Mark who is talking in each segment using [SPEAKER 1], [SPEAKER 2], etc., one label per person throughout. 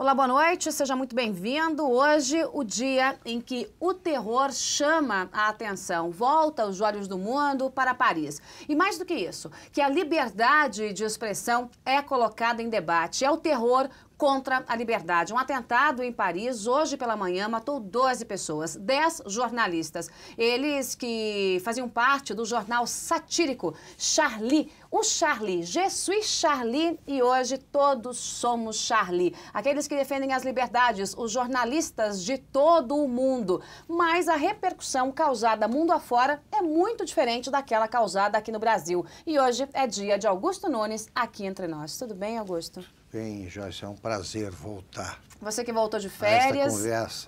[SPEAKER 1] Olá, boa noite, seja muito bem-vindo. Hoje, o dia em que o terror chama a atenção, volta os olhos do mundo para Paris. E mais do que isso, que a liberdade de expressão é colocada em debate. É o terror contra a liberdade. Um atentado em Paris, hoje pela manhã, matou 12 pessoas, 10 jornalistas. Eles que faziam parte do jornal satírico Charlie, o Charlie, Jesus Charlie e hoje todos somos Charlie. Aqueles que defendem as liberdades, os jornalistas de todo o mundo. Mas a repercussão causada mundo afora é muito diferente daquela causada aqui no Brasil. E hoje é dia de Augusto Nunes aqui entre nós. Tudo bem, Augusto?
[SPEAKER 2] Bem, Joyce, é um prazer voltar.
[SPEAKER 1] Você que voltou de férias. A esta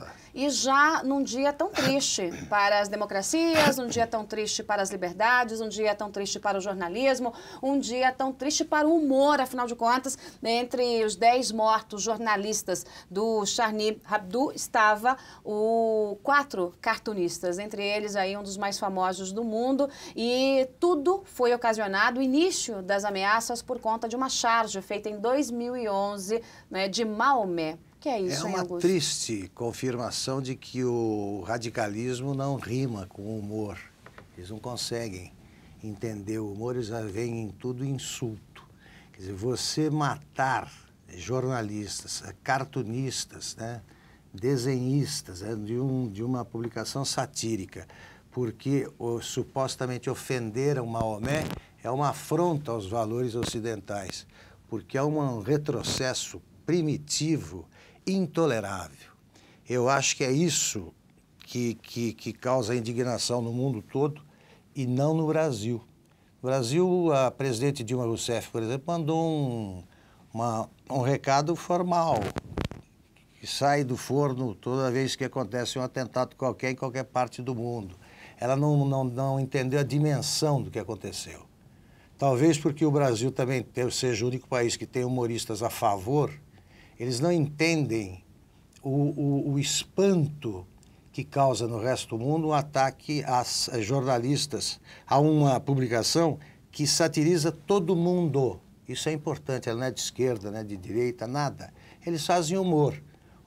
[SPEAKER 1] conversa. E já num dia tão triste para as democracias, um dia tão triste para as liberdades, um dia tão triste para o jornalismo, um dia tão triste para o humor, afinal de contas, entre os dez mortos jornalistas do Charni Hebdo estava o quatro cartunistas, entre eles aí um dos mais famosos do mundo, e tudo foi ocasionado o início das ameaças por conta de uma charge feita em 2011 né, de Maomé que é isso, É uma
[SPEAKER 2] triste confirmação de que o radicalismo não rima com o humor. Eles não conseguem entender o humor, eles veem em tudo insulto. Quer dizer, você matar jornalistas, cartunistas, né? desenhistas né? De, um, de uma publicação satírica, porque ou, supostamente ofenderam Maomé, é uma afronta aos valores ocidentais, porque é um retrocesso primitivo intolerável. Eu acho que é isso que, que, que causa indignação no mundo todo e não no Brasil. No Brasil, a presidente Dilma Rousseff, por exemplo, mandou um, uma, um recado formal, que sai do forno toda vez que acontece um atentado qualquer em qualquer parte do mundo. Ela não, não, não entendeu a dimensão do que aconteceu. Talvez porque o Brasil também seja o único país que tem humoristas a favor eles não entendem o, o, o espanto que causa no resto do mundo um ataque às, às eh, jornalistas, a uma publicação que satiriza todo mundo. Isso é importante, ela não é de esquerda, não é de direita, nada. Eles fazem humor,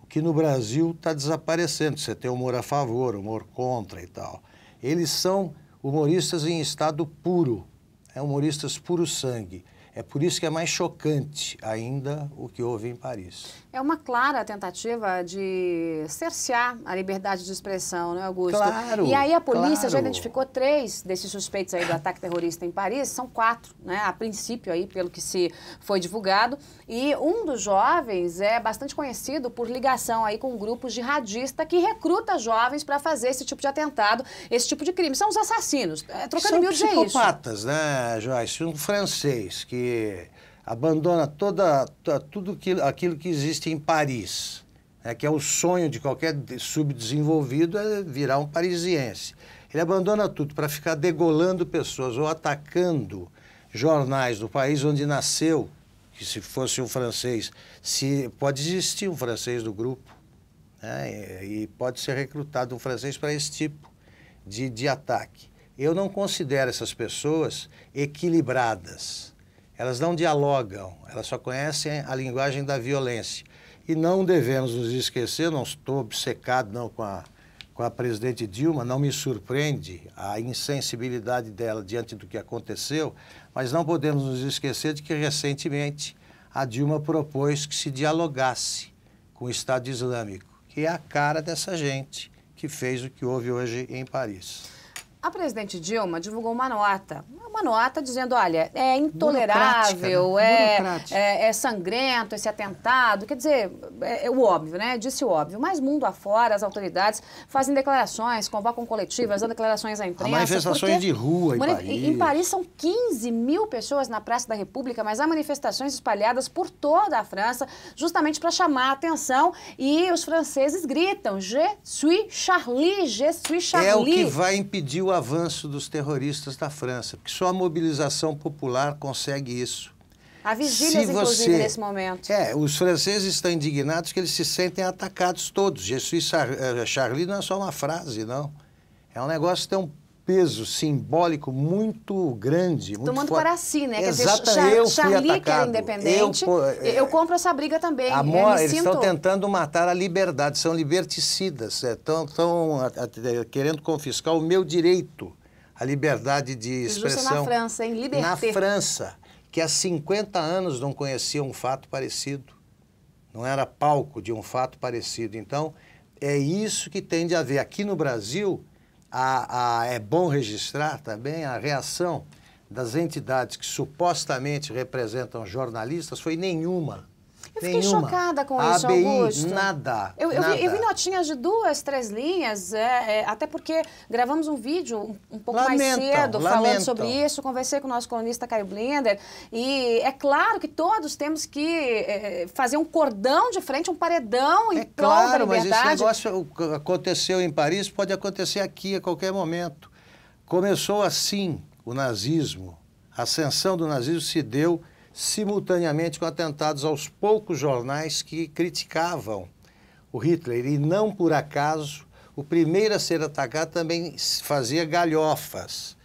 [SPEAKER 2] o que no Brasil está desaparecendo. Você tem humor a favor, humor contra e tal. Eles são humoristas em estado puro, é humoristas puro sangue. É por isso que é mais chocante ainda o que houve em Paris.
[SPEAKER 1] É uma clara tentativa de cercear a liberdade de expressão, não é, Augusto? Claro. E aí a polícia claro. já identificou três desses suspeitos aí do ataque terrorista em Paris, são quatro, né? A princípio aí, pelo que se foi divulgado. E um dos jovens é bastante conhecido por ligação aí com grupos de radista que recruta jovens para fazer esse tipo de atentado, esse tipo de crime. São os assassinos. É, trocando são mil é isso. São psicopatas,
[SPEAKER 2] né, Joyce? Um francês que abandona toda, tudo aquilo que existe em Paris, né, que é o sonho de qualquer subdesenvolvido, é virar um parisiense. Ele abandona tudo para ficar degolando pessoas ou atacando jornais do país onde nasceu, que se fosse um francês, se pode existir um francês do grupo, né, e pode ser recrutado um francês para esse tipo de, de ataque. Eu não considero essas pessoas equilibradas. Elas não dialogam, elas só conhecem a linguagem da violência. E não devemos nos esquecer, não estou obcecado não com a, com a presidente Dilma, não me surpreende a insensibilidade dela diante do que aconteceu, mas não podemos nos esquecer de que recentemente a Dilma propôs que se dialogasse com o Estado Islâmico, que é a cara dessa gente que fez o que houve hoje em Paris.
[SPEAKER 1] A presidente Dilma divulgou uma nota, uma nota dizendo, olha, é intolerável, né? é, é, é, sangrento esse atentado, quer dizer, é, é, o óbvio, né? Disse o óbvio. Mas mundo afora, as autoridades fazem declarações, convocam coletivas, dão declarações à imprensa. Há manifestações de rua em Paris. Em Paris são 15 mil pessoas na Praça da República, mas há manifestações espalhadas por toda a França, justamente para chamar a atenção e os franceses gritam, Je suis Charlie, Je suis Charlie. É o que vai
[SPEAKER 2] impedir o avanço dos terroristas da França, porque só a mobilização popular consegue isso.
[SPEAKER 1] Há vigílias, se você, inclusive, nesse momento. É,
[SPEAKER 2] os franceses estão indignados que eles se sentem atacados todos. Jesus eh, Charlie não é só uma frase, não. É um negócio tão tem um peso simbólico muito grande. Muito Tomando forte. para
[SPEAKER 1] si, né? Exatamente, Quer dizer, Char eu fui Charlie que independente, eu, eu compro essa briga também. Amor, eles sinto... estão
[SPEAKER 2] tentando matar a liberdade, são liberticidas, estão é, é, querendo confiscar o meu direito, à liberdade de expressão. Justo na
[SPEAKER 1] França, em Liberté. Na França,
[SPEAKER 2] que há 50 anos não conhecia um fato parecido, não era palco de um fato parecido. Então, é isso que tem de haver. Aqui no Brasil a, a, é bom registrar também a reação das entidades que supostamente representam jornalistas foi nenhuma eu fiquei chocada
[SPEAKER 1] com isso, ABI, Augusto.
[SPEAKER 2] Nada. Eu, eu, nada. Vi, eu vi
[SPEAKER 1] notinhas de duas, três linhas, é, é, até porque gravamos um vídeo um, um pouco lamentam, mais cedo lamentam. falando sobre isso. Conversei com o nosso colunista Caio Blender. E é claro que todos temos que é, fazer um cordão de frente, um paredão em é prol claro, da liberdade. Mas
[SPEAKER 2] esse negócio aconteceu em Paris, pode acontecer aqui a qualquer momento. Começou assim o nazismo. A ascensão do nazismo se deu simultaneamente com atentados aos poucos jornais que criticavam o Hitler. E não por acaso, o primeiro a ser atacado também fazia galhofas,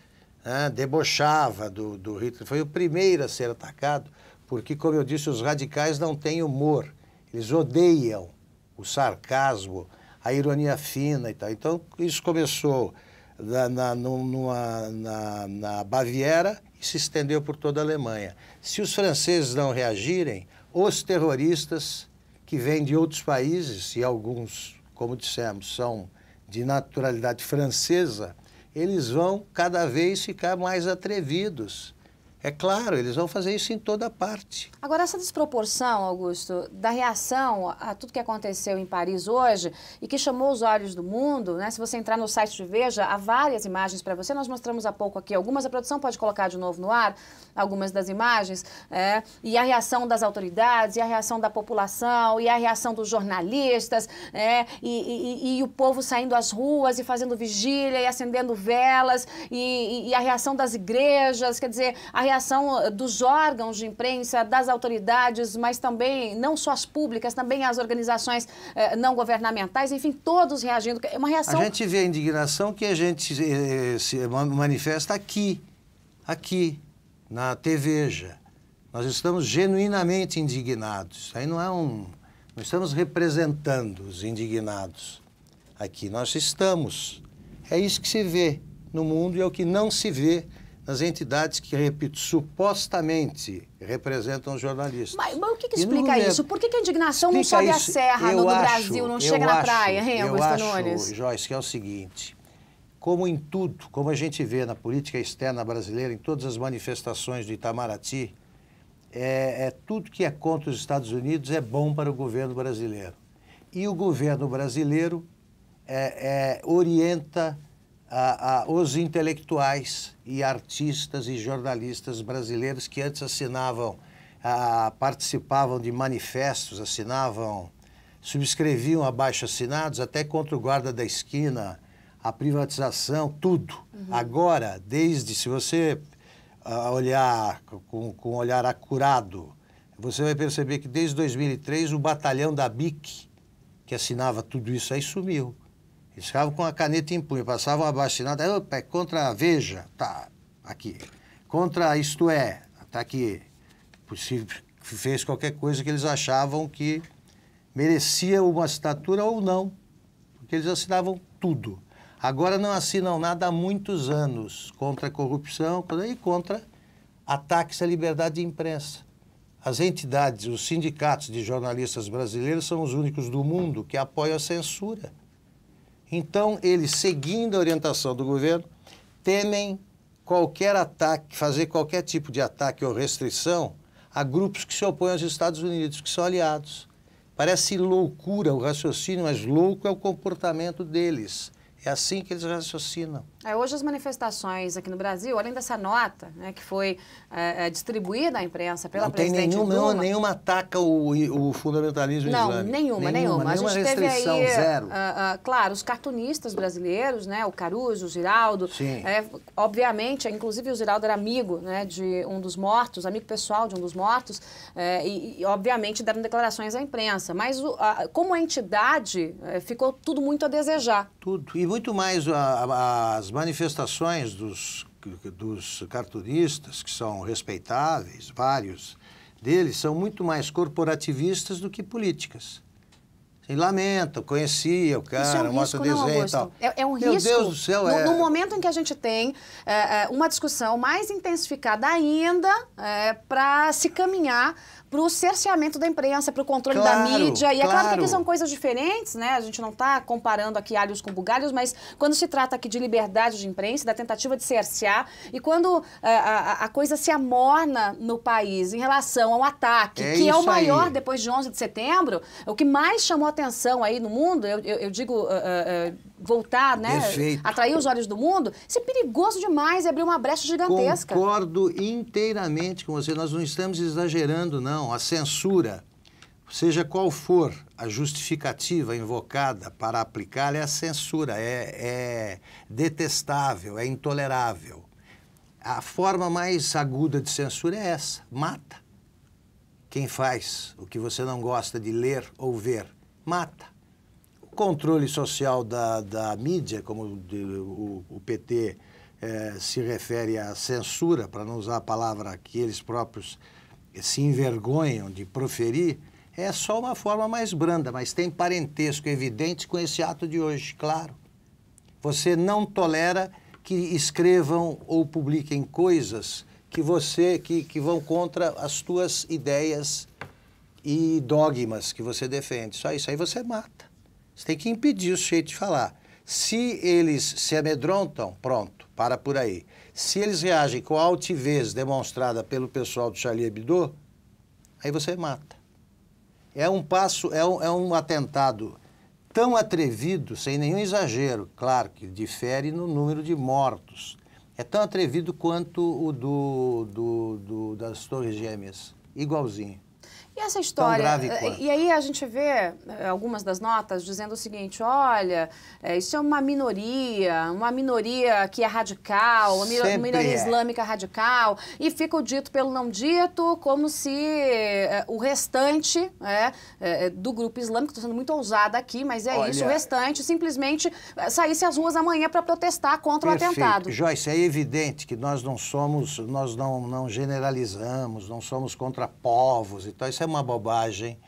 [SPEAKER 2] né? debochava do, do Hitler. Foi o primeiro a ser atacado, porque, como eu disse, os radicais não têm humor. Eles odeiam o sarcasmo, a ironia fina e tal. Então, isso começou na, na, numa, na, na Baviera e se estendeu por toda a Alemanha. Se os franceses não reagirem, os terroristas que vêm de outros países, e alguns, como dissemos, são de naturalidade francesa, eles vão cada vez ficar mais atrevidos é claro, eles vão fazer isso em toda parte.
[SPEAKER 1] Agora, essa desproporção, Augusto, da reação a tudo que aconteceu em Paris hoje e que chamou os olhos do mundo, né? Se você entrar no site do Veja, há várias imagens para você. Nós mostramos há pouco aqui algumas, a produção pode colocar de novo no ar algumas das imagens, é, e a reação das autoridades, e a reação da população, e a reação dos jornalistas, é, e, e, e, o povo saindo às ruas e fazendo vigília e acendendo velas, e, e a reação das igrejas, quer dizer, a reação eh, dos órgãos de imprensa, das autoridades, mas também não só as públicas, também as organizações eh, não governamentais, enfim, todos reagindo. É uma reação. A gente
[SPEAKER 2] vê a indignação que a gente eh, eh se manifesta aqui, aqui, na TVja. Nós estamos genuinamente indignados. Aí não é um. Não estamos representando os indignados. Aqui nós estamos. É isso que se vê no mundo e é o que não se vê nas entidades que, repito, supostamente representam jornalistas. Mas,
[SPEAKER 1] mas o que, que explica não, isso? Por que, que, a indignação não sobe isso. a serra eu no, do acho, Brasil, não chega acho, na praia, Eu acho,
[SPEAKER 2] Joyce, que é o seguinte, como em tudo, como a gente vê na política externa brasileira, em todas as manifestações do Itamaraty, é, é tudo que é contra os Estados Unidos é bom para o governo brasileiro. E o governo brasileiro é, é, orienta os intelectuais e artistas e jornalistas brasileiros que antes assinavam, participavam de manifestos, assinavam, subscreviam abaixo-assinados até contra o guarda da esquina, a privatização, tudo. Uhum. Agora, desde, se você olhar com, com um olhar acurado, você vai perceber que desde 2003 o batalhão da BIC, que assinava tudo isso aí, sumiu. Eles ficavam com a caneta em punho, passavam a bastinada, opa, é contra a Veja, tá aqui. Contra Isto É, tá aqui. Se fez qualquer coisa que eles achavam que merecia uma assinatura ou não, porque eles assinavam tudo. Agora não assinam nada há muitos anos contra a corrupção e contra ataques à liberdade de imprensa. As entidades, os sindicatos de jornalistas brasileiros são os únicos do mundo que apoiam a censura. Então, eles, seguindo a orientação do governo, temem qualquer ataque, fazer qualquer tipo de ataque ou restrição a grupos que se opõem aos Estados Unidos, que são aliados. Parece loucura o raciocínio, mas louco é o comportamento deles. É assim que eles raciocinam.
[SPEAKER 1] É, hoje as manifestações aqui no Brasil, além dessa nota né, que foi é, é distribuída à imprensa pela não presidente tem nenhuma, Dilma... Não, nenhuma
[SPEAKER 2] ataca o, o fundamentalismo não, islâmico. Não, nenhuma, nenhuma, nenhuma. A teve restrição, aí, ah, zero. Uh,
[SPEAKER 1] uh, claro, os cartunistas brasileiros, né, o Caruso, o Giraldo, Sim. É, obviamente, é, inclusive o Giraldo era amigo né, de um dos mortos, amigo pessoal de um dos mortos, é, e, e, obviamente deram declarações à imprensa, mas o, a, como a entidade ficou tudo muito a desejar.
[SPEAKER 2] Tudo, e muito mais a, a, as as manifestações dos, dos cartunistas, que são respeitáveis, vários deles, são muito mais corporativistas do que políticas. E assim, lamento, conhecia o cara, Isso é um risco, desenho não, e tal. É, é um Meu risco. Meu Deus do céu, no, é... no
[SPEAKER 1] momento em que a gente tem é, é uma discussão mais intensificada ainda é, para se caminhar para o cerceamento da imprensa, para o controle claro, da mídia. E claro. é claro que aqui são coisas diferentes, né? A gente não está comparando aqui alhos com bugalhos, mas quando se trata aqui de liberdade de imprensa, da tentativa de cercear, e quando eh, a, a, a coisa se amorna no país em relação ao ataque, é que é o maior aí. depois de 11 de setembro, o que mais chamou atenção aí no mundo, eu, eu, eu digo uh, uh, voltar, né? Perfeito. Atrair os olhos do mundo, isso é perigoso demais, é abrir uma brecha gigantesca.
[SPEAKER 2] Concordo inteiramente com você. Nós não estamos exagerando, não. A censura, seja qual for a justificativa invocada para aplicar, é a censura. É, é detestável, é intolerável. A forma mais aguda de censura é essa: mata. Quem faz o que você não gosta de ler ou ver, mata controle social da, da mídia, como de, o, o, PT eh, se refere à censura, para não usar a palavra que eles próprios eh, se envergonham de proferir, é só uma forma mais branda, mas tem parentesco evidente com esse ato de hoje, claro. Você não tolera que escrevam ou publiquem coisas que você que, que vão contra as suas ideias e dogmas que você defende. Só isso aí você mata. Você tem que impedir o sujeito de falar. Se eles se amedrontam, pronto, para por aí. Se eles reagem com a altivez demonstrada pelo pessoal do Charlie Hebdo, aí você mata. É um passo, é um, é um atentado tão atrevido, sem nenhum exagero, claro que difere no número de mortos. É tão atrevido quanto o do, do, do das Torres Gêmeas, igualzinho.
[SPEAKER 1] E essa história. Eh, e aí a gente vê eh, algumas das notas dizendo o seguinte: olha, eh, isso é uma minoria, uma minoria que é radical, uma Sempre minoria é. islâmica radical, e fica o dito pelo não dito, como se o restante é, do grupo islâmico, estou sendo muito ousada aqui, mas é olha, isso, o restante simplesmente saísse às ruas amanhã para protestar contra perfeito. o atentado. Joyce,
[SPEAKER 2] é evidente que nós não somos, nós não, não generalizamos, não somos contra povos e tal. Isso é uma bobagem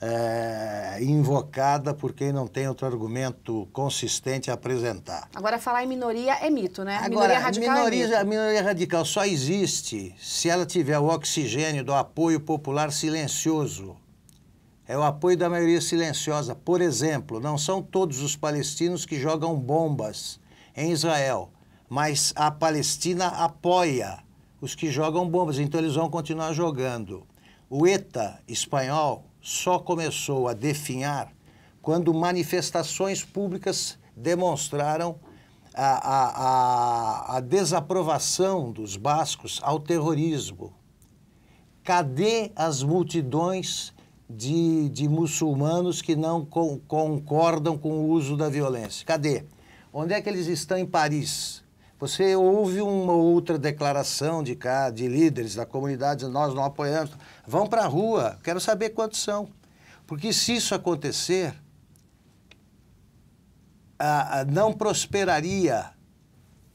[SPEAKER 2] é, invocada por quem não tem outro argumento consistente a apresentar.
[SPEAKER 1] Agora, falar em minoria é mito, né? Agora, minoria radical é minoria, é mito. A
[SPEAKER 2] minoria radical só existe se ela tiver o oxigênio do apoio popular silencioso. É o apoio da maioria silenciosa. Por exemplo, não são todos os palestinos que jogam bombas em Israel, mas a Palestina apoia os que jogam bombas, então eles vão continuar jogando. O ETA espanhol só começou a definhar quando manifestações públicas demonstraram a, a, a, desaprovação dos bascos ao terrorismo. Cadê as multidões de, de muçulmanos que não concordam com o uso da violência? Cadê? Onde é que eles estão em Paris? Você ouve uma outra declaração de cá, de líderes da comunidade, nós não apoiamos. Vão para a rua, quero saber quantos são. Porque se isso acontecer, a, a, não prosperaria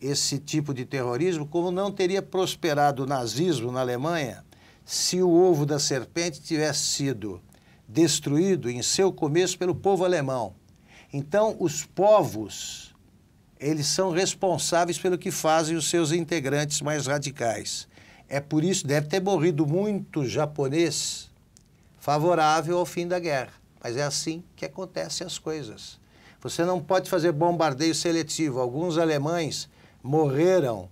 [SPEAKER 2] esse tipo de terrorismo, como não teria prosperado o nazismo na Alemanha se o ovo da serpente tivesse sido destruído em seu começo pelo povo alemão. Então, os povos eles são responsáveis pelo que fazem os seus integrantes mais radicais. É por isso deve ter morrido muito japonês favorável ao fim da guerra. Mas é assim que acontecem as coisas. Você não pode fazer bombardeio seletivo. Alguns alemães morreram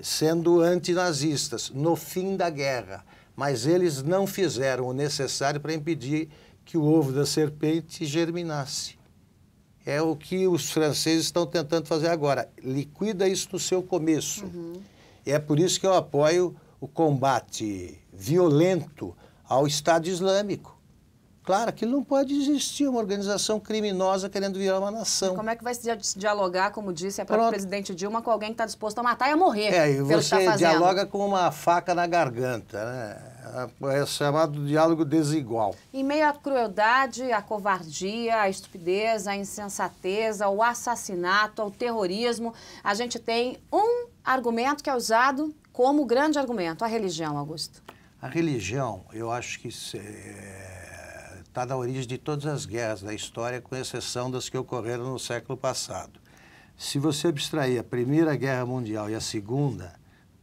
[SPEAKER 2] sendo antinazistas no fim da guerra, mas eles não fizeram o necessário para impedir que o ovo da serpente germinasse. É o que os franceses estão tentando fazer agora. Liquida isso no seu começo. Uhum. E é por isso que eu apoio o combate violento ao Estado Islâmico. Claro, aquilo não pode existir, uma organização criminosa querendo virar uma nação. E como
[SPEAKER 1] é que vai se dialogar, como disse a própria presidente Dilma, com alguém que está disposto a matar e a morrer? É, e tá você tá dialoga
[SPEAKER 2] com uma faca na garganta, né? É, é chamado diálogo desigual.
[SPEAKER 1] Em meio à crueldade, à covardia, à estupidez, à insensatez, ao assassinato, ao terrorismo, a gente tem um argumento que é usado como grande argumento, a religião, Augusto.
[SPEAKER 2] A religião, eu acho que. É está na origem de todas as guerras da história, com exceção das que ocorreram no século passado. Se você abstrair a Primeira Guerra Mundial e a Segunda,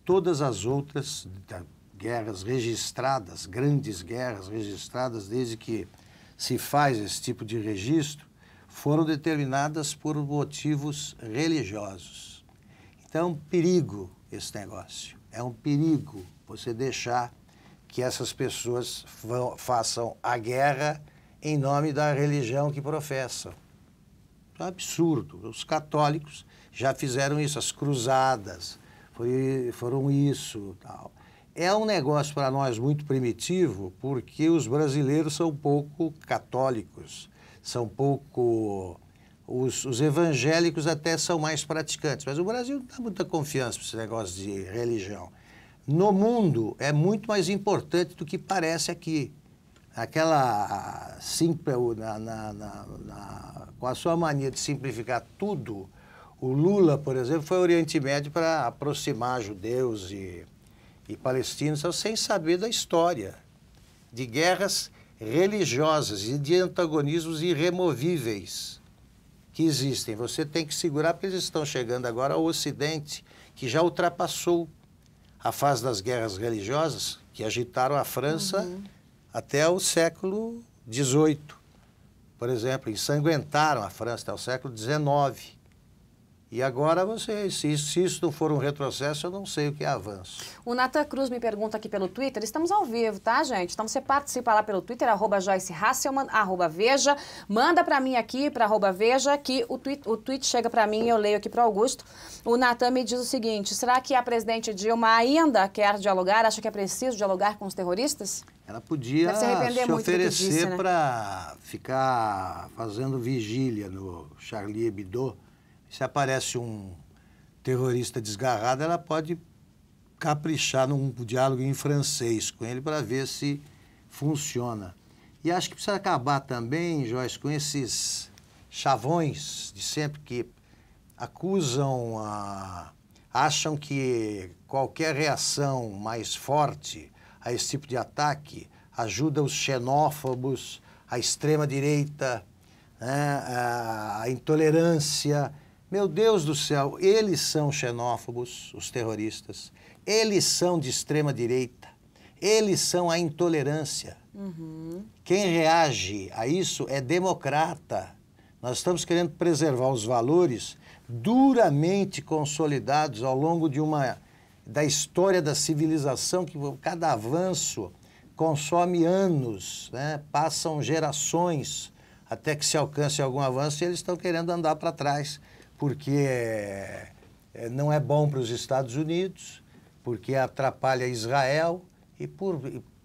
[SPEAKER 2] todas as outras tá, guerras registradas, grandes guerras registradas desde que se faz esse tipo de registro, foram determinadas por motivos religiosos. Então, é um perigo esse negócio. É um perigo você deixar que essas pessoas vão, façam a guerra em nome da religião que professam. É um absurdo. Os católicos já fizeram isso, as cruzadas foi, foram isso. Tal. É um negócio para nós muito primitivo, porque os brasileiros são pouco católicos, são pouco. Os, os evangélicos até são mais praticantes, mas o Brasil não dá muita confiança para esse negócio de religião no mundo é muito mais importante do que parece aqui. Aquela simples, na, na, na, com a sua mania de simplificar tudo, o Lula, por exemplo, foi ao Oriente Médio para aproximar judeus e, e palestinos sem saber da história de guerras religiosas e de antagonismos irremovíveis que existem. Você tem que segurar, porque eles estão chegando agora ao Ocidente, que já ultrapassou a fase das guerras religiosas que agitaram a França uhum. até o século XVIII. Por exemplo, ensanguentaram a França até o século XIX. E agora você, se, se isso não for um retrocesso, eu não sei o que é avanço.
[SPEAKER 1] O Natan Cruz me pergunta aqui pelo Twitter, estamos ao vivo, tá, gente? Então você participa lá pelo Twitter, arroba Joyce Hasselman, arroba Veja, manda para mim aqui, para arroba Veja, que o tweet, o tweet chega para mim, e eu leio aqui para Augusto. O Natan me diz o seguinte, será que a presidente Dilma ainda quer dialogar, acha que é preciso dialogar com os terroristas?
[SPEAKER 2] Ela podia se, oferecer né? para ficar fazendo vigília no Charlie Hebdo, se aparece um terrorista desgarrado, ela pode caprichar num diálogo em francês com ele para ver se funciona. E acho que precisa acabar também, Joyce, com esses chavões de sempre que acusam, a, acham que qualquer reação mais forte a esse tipo de ataque ajuda os xenófobos, a extrema-direita, né, a intolerância. Meu Deus do céu, eles são xenófobos, os terroristas, eles são de extrema direita, eles são a intolerância. Uhum. Quem reage a isso é democrata. Nós estamos querendo preservar os valores duramente consolidados ao longo de uma da história da civilização que cada avanço consome anos, né? passam gerações até que se alcance algum avanço e eles estão querendo andar para trás porque eh, não é bom para os Estados Unidos, porque atrapalha Israel e por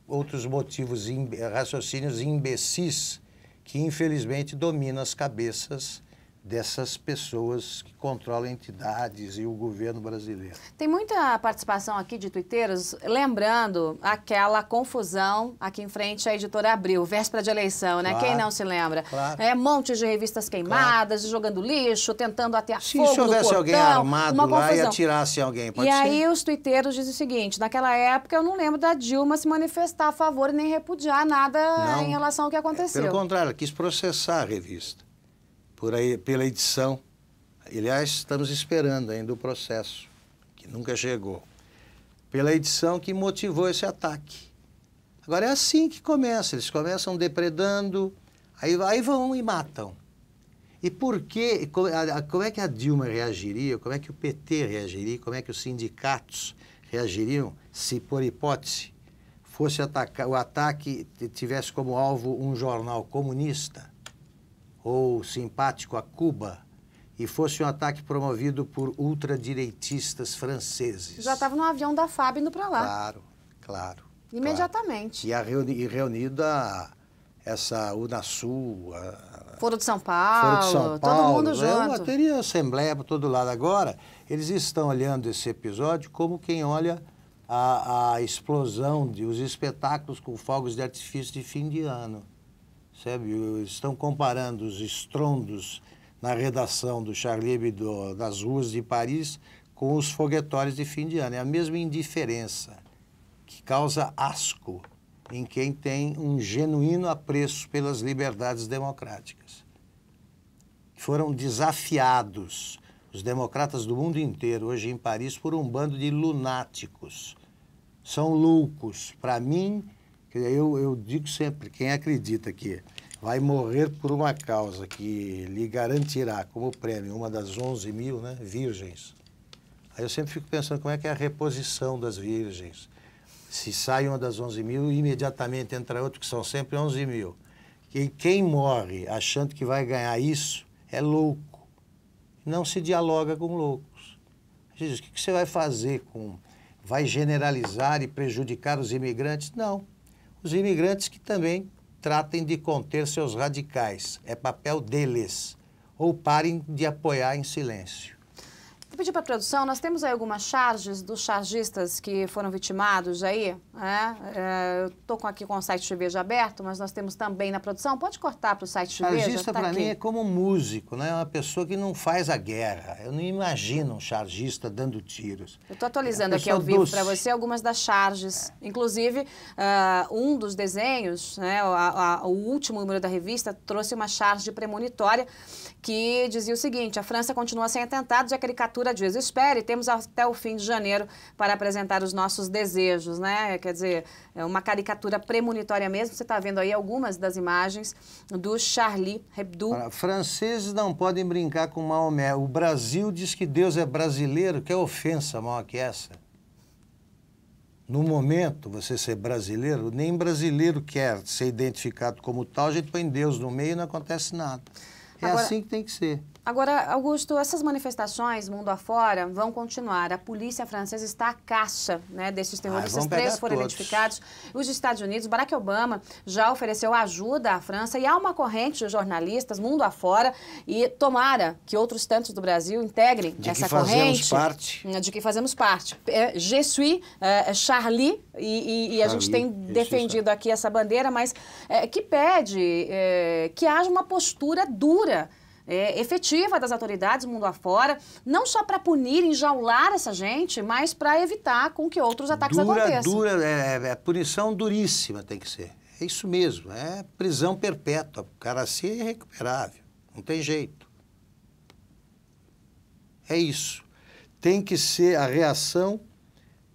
[SPEAKER 2] outros motivos, raciocínios imbecis que infelizmente dominam as cabeças dessas pessoas que controlam entidades e o governo brasileiro.
[SPEAKER 1] Tem muita participação aqui de twitteiros, lembrando aquela confusão aqui em frente à editora Abril, véspera de eleição, né? Claro, Quem não se lembra? Claro. É, montes de revistas queimadas, claro. jogando lixo, tentando até se fogo Se houvesse alguém armado lá e
[SPEAKER 2] atirasse alguém, pode E ser? aí
[SPEAKER 1] os twitteiros dizem o seguinte, naquela época eu não lembro da Dilma se manifestar a favor nem repudiar nada não, em relação ao que é, aconteceu. pelo
[SPEAKER 2] contrário, ela quis processar a revista por aí, pela edição. Aliás, estamos esperando ainda o processo, que nunca chegou. Pela edição que motivou esse ataque. Agora é assim que começa, eles começam depredando, aí, aí vão e matam. E por que, como, é que a Dilma reagiria, como é que o PT reagiria, como é que os sindicatos reagiriam se, por hipótese, fosse o ataque tivesse como alvo um jornal comunista? ou simpático a Cuba e fosse um ataque promovido por ultradireitistas franceses.
[SPEAKER 1] Já estava no avião da FAB indo para lá.
[SPEAKER 2] Claro, claro.
[SPEAKER 1] Imediatamente.
[SPEAKER 2] Claro. E, reuni e reunida essa Unasul. A...
[SPEAKER 1] Foro de São Paulo, Foro de São Paulo todo mundo né? junto.
[SPEAKER 2] Teria assembleia para todo lado. Agora, eles estão olhando esse episódio como quem olha a, a explosão de os espetáculos com fogos de artifício de fim de ano. Sabe? Estão comparando os estrondos na redação do Charlie Hebdo nas ruas de Paris com os foguetórios de fim de ano. É a mesma indiferença que causa asco em quem tem um genuíno apreço pelas liberdades democráticas. Foram desafiados os democratas do mundo inteiro, hoje em Paris, por um bando de lunáticos. São loucos. Para mim, eu, eu digo sempre, quem acredita que vai morrer por uma causa que lhe garantirá como prêmio uma das 11 mil né, virgens, aí eu sempre fico pensando como é que é a reposição das virgens. Se sai uma das 11 mil, imediatamente entra outra, que são sempre 11 mil. E quem morre achando que vai ganhar isso é louco. Não se dialoga com loucos. Jesus, o que você vai fazer com. Vai generalizar e prejudicar os imigrantes? Não os imigrantes que também tratem de conter seus radicais. É papel deles. Ou parem de apoiar em silêncio.
[SPEAKER 1] Vou pedir para a produção, nós temos aí algumas charges dos chargistas que foram vitimados aí, né? É, eu estou aqui com o site de aberto, mas nós temos também na produção. Pode cortar para o site de Chargista, tá para mim, é
[SPEAKER 2] como um músico, né? É uma pessoa que não faz a guerra. Eu não imagino um chargista dando tiros. Eu
[SPEAKER 1] estou atualizando é aqui ao vivo para você algumas das charges. É. Inclusive, uh, um dos desenhos, né, a, o último número da revista, trouxe uma charge premonitória que dizia o seguinte, a França continua sem atentados e a caricatura prefeitura diz: espere, temos até o fim de janeiro para apresentar os nossos desejos, né? Quer dizer, é uma caricatura premonitória mesmo. Você está vendo aí algumas das imagens do Charlie
[SPEAKER 2] Hebdo. franceses não podem brincar com Maomé. O Brasil diz que Deus é brasileiro. Que é ofensa maior que essa? No momento, você ser brasileiro, nem brasileiro quer ser identificado como tal, a gente põe Deus no meio e não acontece nada. É Agora, assim que tem que ser.
[SPEAKER 1] Agora, Augusto, essas manifestações mundo afora vão continuar. A polícia francesa está à caça né, desses terroristas. Ah, três foram todos. identificados. Os Estados Unidos, Barack Obama já ofereceu ajuda à França e há uma corrente de jornalistas mundo afora e tomara que outros tantos do Brasil integrem de essa corrente. Parte. Né, de que fazemos parte. É, Je suis é, é Charlie e, e, e a gente tem defendido aqui essa bandeira, mas é, que pede é, que haja uma postura dura é, efetiva das autoridades mundo afora, não só para punir, enjaular essa gente, mas para evitar com que outros ataques dura, aconteçam. Dura,
[SPEAKER 2] é, é, é, punição duríssima tem que ser. É isso mesmo, é prisão perpétua. O cara assim é irrecuperável, não tem jeito. É isso. Tem que ser, a reação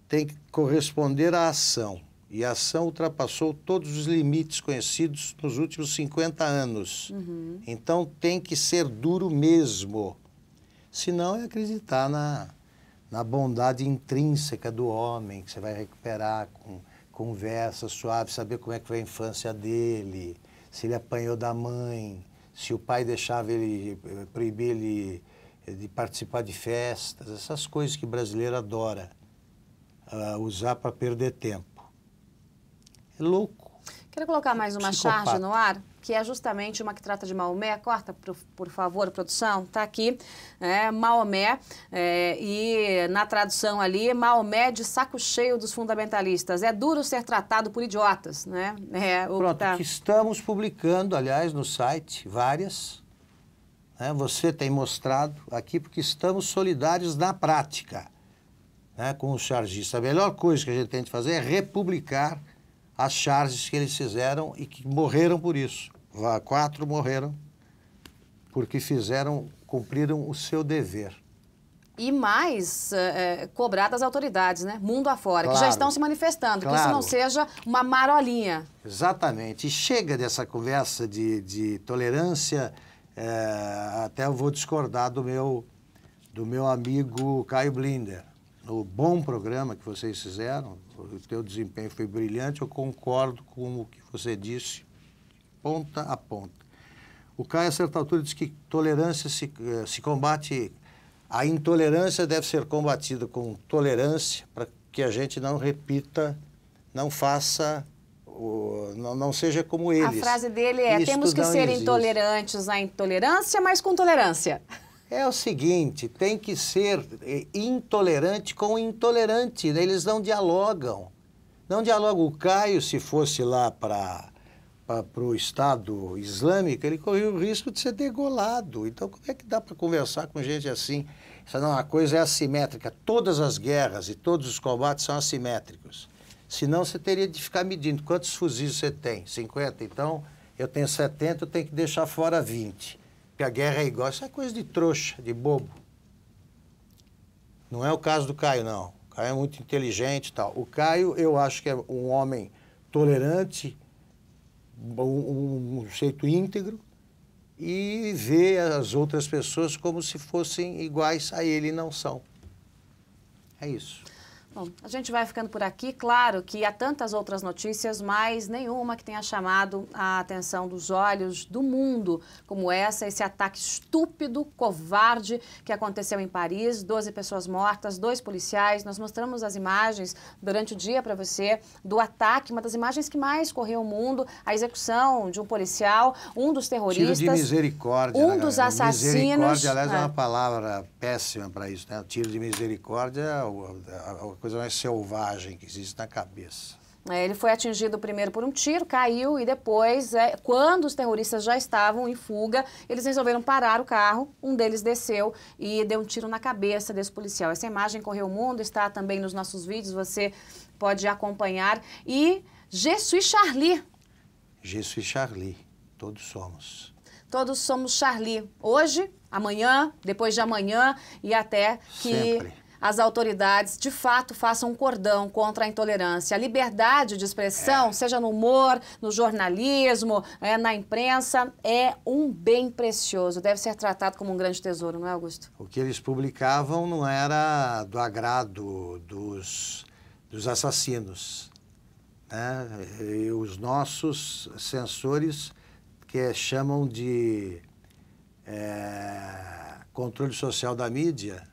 [SPEAKER 2] tem que corresponder à ação e a ação ultrapassou todos os limites conhecidos nos últimos 50 anos. Uhum. Então tem que ser duro mesmo. Senão é acreditar na, na bondade intrínseca do homem, que você vai recuperar com conversa suave, saber como é que foi a infância dele, se ele apanhou da mãe, se o pai deixava ele, eh, proibir ele eh, de participar de festas, essas coisas que brasileiro adora uh, usar para perder tempo. Louco.
[SPEAKER 1] Quero colocar mais uma Psicopata. charge no ar, que é justamente uma que trata de Maomé. Corta, por, favor, produção. Está aqui, é, Maomé. É, e na tradução ali, Maomé de saco cheio dos fundamentalistas. É duro ser tratado por idiotas, né?
[SPEAKER 2] É, Pronto, que tá... que estamos publicando, aliás, no site, várias. Né? Você tem mostrado aqui, porque estamos solidários na prática né? com os chargista. A melhor coisa que a gente tem de fazer é republicar as charges que eles fizeram e que morreram por isso. Quatro morreram porque fizeram, cumpriram o seu dever.
[SPEAKER 1] E mais é, eh, eh, cobrar das autoridades, né? Mundo afora, claro, que já estão se manifestando, claro. que isso não seja uma marolinha.
[SPEAKER 2] Exatamente. E chega dessa conversa de, de tolerância, é, até eu vou discordar do meu, do meu amigo Caio Blinder no bom programa que vocês fizeram, o teu desempenho foi brilhante, eu concordo com o que você disse, ponta a ponta. O Caio, a certa altura, diz que tolerância se, eh, se combate, a intolerância deve ser combatida com tolerância para que a gente não repita, não faça o, não, não, seja como eles. A frase
[SPEAKER 1] dele é: Isto temos que ser existe. intolerantes à intolerância, mas com tolerância.
[SPEAKER 2] É o seguinte, tem que ser eh, intolerante com o intolerante, né? eles não dialogam. Não dialogam. O Caio, se fosse lá para para o Estado Islâmico, ele corria o risco de ser degolado. Então, como é que dá para conversar com gente assim? Isso não, a coisa é assimétrica. Todas as guerras e todos os combates são assimétricos. Senão, você teria de ficar medindo quantos fuzis você tem. 50? Então, eu tenho 70, eu tenho que deixar fora 20 que a guerra é igual. Isso é coisa de trouxa, de bobo. Não é o caso do Caio, não. O Caio é muito inteligente e tal. O Caio, eu acho que é um homem tolerante, um, um jeito íntegro, e vê as outras pessoas como se fossem iguais a ele, não são. É isso.
[SPEAKER 1] Bom, a gente vai ficando por aqui. Claro que há tantas outras notícias, mas nenhuma que tenha chamado a atenção dos olhos do mundo, como essa, esse ataque estúpido, covarde que aconteceu em Paris. 12 pessoas mortas, dois policiais. Nós mostramos as imagens durante o dia para você do ataque, uma das imagens que mais correu o mundo, a execução de um policial, um dos terroristas. Tiro de
[SPEAKER 2] misericórdia. Né, um dos assassinos. Misericórdia, aliás, é, é uma palavra péssima para isso, né? Tiro de misericórdia. O, o, coisa mais selvagem que existe na cabeça.
[SPEAKER 1] É, ele foi atingido primeiro por um tiro, caiu e depois, é, quando os terroristas já estavam em fuga, eles resolveram parar o carro. Um deles desceu e deu um tiro na cabeça desse policial. Essa imagem correu o mundo, está também nos nossos vídeos, você pode acompanhar. E Jesus Charlie.
[SPEAKER 2] Jesus Charlie, todos somos.
[SPEAKER 1] Todos somos Charlie. Hoje, amanhã, depois de amanhã e até que. Sempre as autoridades de fato façam um cordão contra a intolerância. A liberdade de expressão, é. seja no humor, no jornalismo, é, na imprensa, é um bem precioso. Deve ser tratado como um grande tesouro, não é, Augusto?
[SPEAKER 2] O que eles publicavam não era do agrado dos, dos assassinos. Né? E os nossos censores que chamam de é, controle social da mídia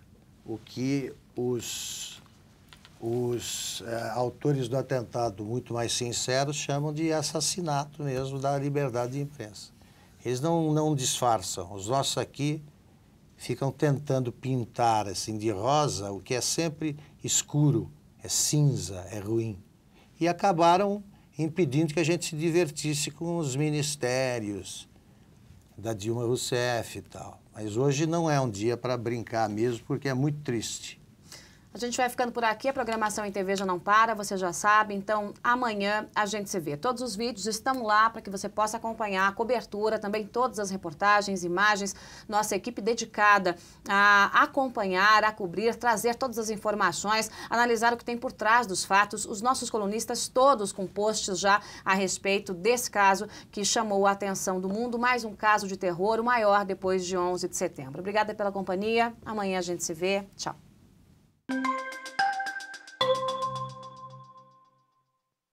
[SPEAKER 2] o que os, os eh, autores do atentado, muito mais sinceros, chamam de assassinato mesmo da liberdade de imprensa. Eles não, não disfarçam. Os nossos aqui ficam tentando pintar assim de rosa o que é sempre escuro, é cinza, é ruim. E acabaram impedindo que a gente se divertisse com os ministérios, da Dilma Rousseff e tal. Mas hoje não é um dia para brincar mesmo, porque é muito triste.
[SPEAKER 1] A gente vai ficando por aqui, a programação em TV já não para, você já sabe, então amanhã a gente se vê. Todos os vídeos estão lá para que você possa acompanhar a cobertura, também todas as reportagens, imagens, nossa equipe dedicada a acompanhar, a cobrir, trazer todas as informações, analisar o que tem por trás dos fatos, os nossos colunistas todos com posts já a respeito desse caso que chamou a atenção do mundo, mais um caso de terror, o maior depois de 11 de setembro. Obrigada pela companhia, amanhã a gente se vê, tchau. Thank you.